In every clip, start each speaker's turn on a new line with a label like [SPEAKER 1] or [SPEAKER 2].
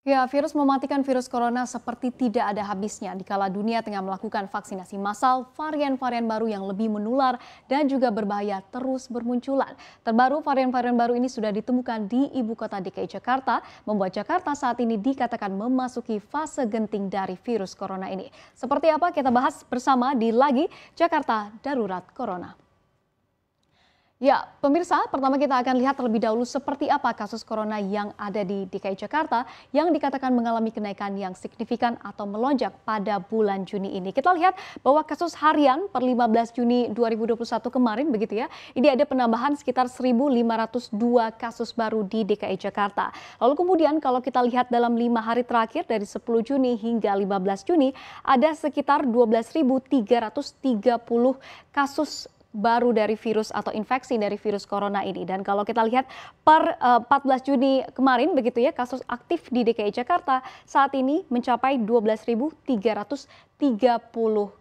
[SPEAKER 1] Ya, virus mematikan virus corona seperti tidak ada habisnya dikala dunia tengah melakukan vaksinasi massal, varian-varian baru yang lebih menular dan juga berbahaya terus bermunculan. Terbaru varian-varian baru ini sudah ditemukan di ibu kota DKI Jakarta, membuat Jakarta saat ini dikatakan memasuki fase genting dari virus corona ini. Seperti apa kita bahas bersama di Lagi Jakarta Darurat Corona. Ya, pemirsa, pertama kita akan lihat terlebih dahulu seperti apa kasus corona yang ada di DKI Jakarta yang dikatakan mengalami kenaikan yang signifikan atau melonjak pada bulan Juni ini. Kita lihat bahwa kasus harian per 15 Juni 2021 kemarin begitu ya, ini ada penambahan sekitar 1.502 kasus baru di DKI Jakarta. Lalu kemudian kalau kita lihat dalam lima hari terakhir dari 10 Juni hingga 15 Juni, ada sekitar 12.330 kasus baru dari virus atau infeksi dari virus corona ini. Dan kalau kita lihat per 14 eh, Juni kemarin begitu ya kasus aktif di DKI Jakarta saat ini mencapai ratus 30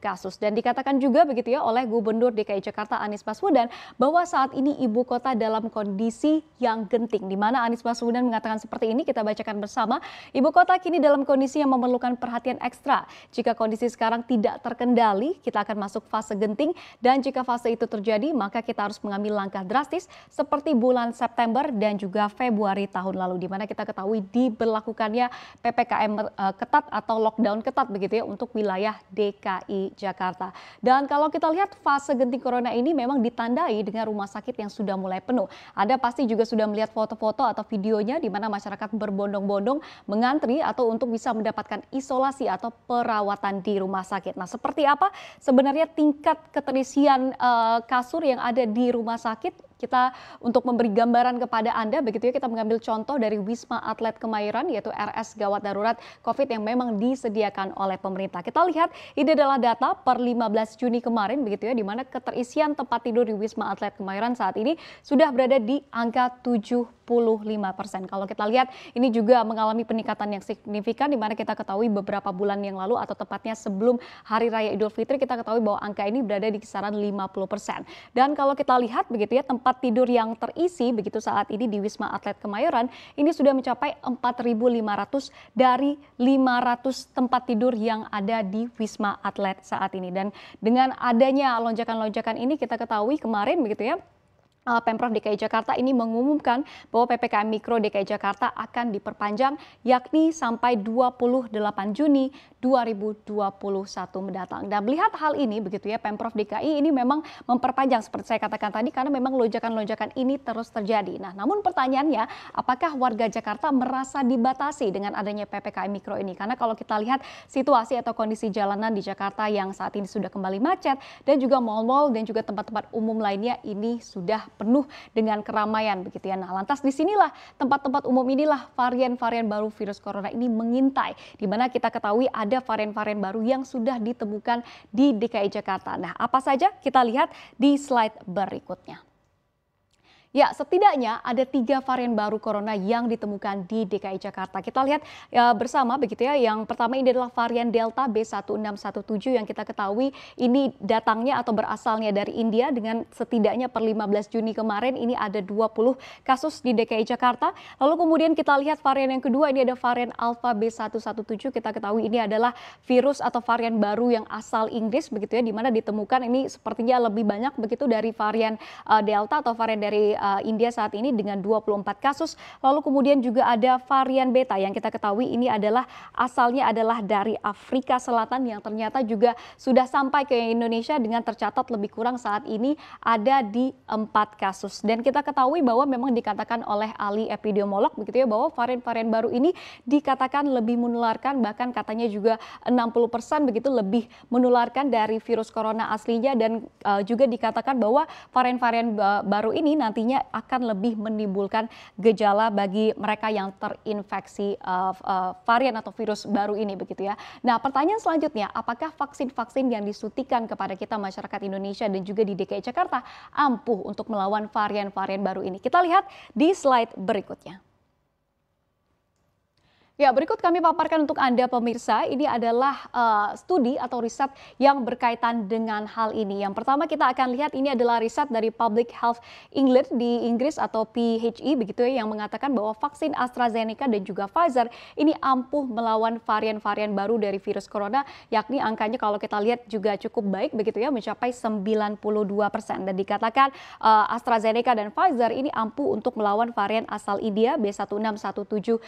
[SPEAKER 1] kasus. Dan dikatakan juga begitu ya oleh Gubernur DKI Jakarta Anies Baswedan bahwa saat ini ibu kota dalam kondisi yang genting. Di mana Anies Baswedan mengatakan seperti ini, kita bacakan bersama. Ibu kota kini dalam kondisi yang memerlukan perhatian ekstra. Jika kondisi sekarang tidak terkendali, kita akan masuk fase genting dan jika fase itu terjadi, maka kita harus mengambil langkah drastis seperti bulan September dan juga Februari tahun lalu di mana kita ketahui diberlakukannya PPKM eh, ketat atau lockdown ketat begitu ya untuk wilayah wilayah DKI Jakarta. Dan kalau kita lihat fase genting corona ini memang ditandai dengan rumah sakit yang sudah mulai penuh. Anda pasti juga sudah melihat foto-foto atau videonya di mana masyarakat berbondong-bondong mengantri atau untuk bisa mendapatkan isolasi atau perawatan di rumah sakit. Nah, seperti apa sebenarnya tingkat keterisian uh, kasur yang ada di rumah sakit kita untuk memberi gambaran kepada Anda begitu ya kita mengambil contoh dari Wisma Atlet Kemayoran yaitu RS Gawat Darurat COVID yang memang disediakan oleh pemerintah. Kita lihat ini adalah data per 15 Juni kemarin begitu ya di mana keterisian tempat tidur di Wisma Atlet Kemayoran saat ini sudah berada di angka tujuh persen. Kalau kita lihat ini juga mengalami peningkatan yang signifikan di mana kita ketahui beberapa bulan yang lalu atau tepatnya sebelum Hari Raya Idul Fitri kita ketahui bahwa angka ini berada di kisaran 50%. persen. Dan kalau kita lihat begitu ya tempat tidur yang terisi begitu saat ini di Wisma Atlet Kemayoran ini sudah mencapai 4.500 dari 500 tempat tidur yang ada di Wisma Atlet saat ini. Dan dengan adanya lonjakan-lonjakan ini kita ketahui kemarin begitu ya Eh, Pemprov DKI Jakarta ini mengumumkan bahwa PPKM Mikro DKI Jakarta akan diperpanjang yakni sampai 28 Juni 2021 mendatang. Dan melihat hal ini begitu ya Pemprov DKI ini memang memperpanjang seperti saya katakan tadi karena memang lonjakan-lonjakan ini terus terjadi. Nah, namun pertanyaannya apakah warga Jakarta merasa dibatasi dengan adanya PPKM mikro ini? Karena kalau kita lihat situasi atau kondisi jalanan di Jakarta yang saat ini sudah kembali macet dan juga mal-mal dan juga tempat-tempat umum lainnya ini sudah penuh dengan keramaian begitu ya. Nah, lantas disinilah tempat-tempat umum inilah varian-varian baru virus corona ini mengintai di mana kita ketahui ada ada varian-varian baru yang sudah ditemukan di DKI Jakarta. Nah, apa saja kita lihat di slide berikutnya. Ya, setidaknya ada tiga varian baru corona yang ditemukan di DKI Jakarta. Kita lihat ya, bersama begitu ya. Yang pertama ini adalah varian Delta B1617 yang kita ketahui ini datangnya atau berasalnya dari India dengan setidaknya per 15 Juni kemarin ini ada 20 kasus di DKI Jakarta. Lalu kemudian kita lihat varian yang kedua ini ada varian Alpha B117. Kita ketahui ini adalah virus atau varian baru yang asal Inggris begitu ya di mana ditemukan ini sepertinya lebih banyak begitu dari varian uh, Delta atau varian dari uh, India saat ini dengan 24 kasus. Lalu kemudian juga ada varian beta yang kita ketahui ini adalah asalnya adalah dari Afrika Selatan yang ternyata juga sudah sampai ke Indonesia dengan tercatat lebih kurang saat ini ada di 4 kasus. Dan kita ketahui bahwa memang dikatakan oleh ahli epidemiolog begitu ya bahwa varian-varian baru ini dikatakan lebih menularkan bahkan katanya juga 60% begitu lebih menularkan dari virus corona aslinya dan uh, juga dikatakan bahwa varian-varian eh, baru ini nantinya nantinya akan lebih menimbulkan gejala bagi mereka yang terinfeksi uh, uh, varian atau virus baru ini begitu ya. Nah pertanyaan selanjutnya, apakah vaksin-vaksin yang disuntikan kepada kita masyarakat Indonesia dan juga di DKI Jakarta ampuh untuk melawan varian-varian baru ini? Kita lihat di slide berikutnya. Ya, berikut kami paparkan untuk Anda pemirsa. Ini adalah uh, studi atau riset yang berkaitan dengan hal ini. Yang pertama kita akan lihat ini adalah riset dari Public Health England di Inggris atau PHE begitu ya yang mengatakan bahwa vaksin AstraZeneca dan juga Pfizer ini ampuh melawan varian-varian baru dari virus corona yakni angkanya kalau kita lihat juga cukup baik begitu ya mencapai 92% dan dikatakan uh, AstraZeneca dan Pfizer ini ampuh untuk melawan varian asal India B16172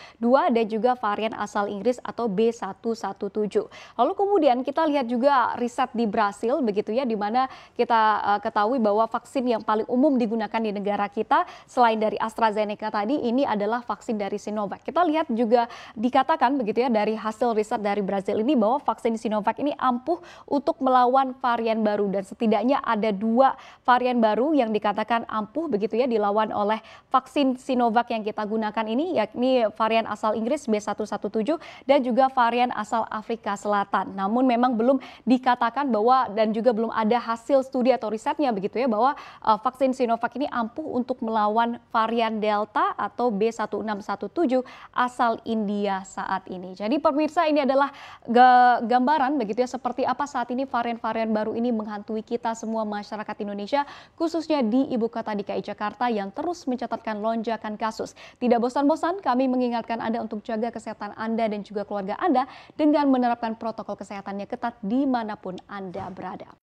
[SPEAKER 1] dan juga varian asal Inggris atau B117. Lalu kemudian kita lihat juga riset di Brasil begitu ya di mana kita eh, ketahui bahwa vaksin yang paling umum digunakan di negara kita selain dari AstraZeneca tadi ini adalah vaksin dari Sinovac. Kita lihat juga dikatakan begitu ya dari hasil riset dari Brasil ini bahwa vaksin Sinovac ini ampuh untuk melawan varian baru dan setidaknya ada dua varian baru yang dikatakan ampuh begitu ya dilawan oleh vaksin Sinovac yang kita gunakan ini yakni varian asal Inggris B1 dan juga varian asal Afrika Selatan. Namun memang belum dikatakan bahwa dan juga belum ada hasil studi atau risetnya begitu ya bahwa eh, vaksin Sinovac ini ampuh untuk melawan varian Delta atau B1617 asal India saat ini. Jadi pemirsa ini adalah gambaran begitu ya seperti apa saat ini varian-varian baru ini menghantui kita semua masyarakat Indonesia khususnya di ibu kota DKI Jakarta yang terus mencatatkan lonjakan kasus. Tidak bosan-bosan kami mengingatkan Anda untuk jaga kesehatan kesehatan Anda dan juga keluarga Anda dengan menerapkan protokol kesehatannya ketat dimanapun Anda berada.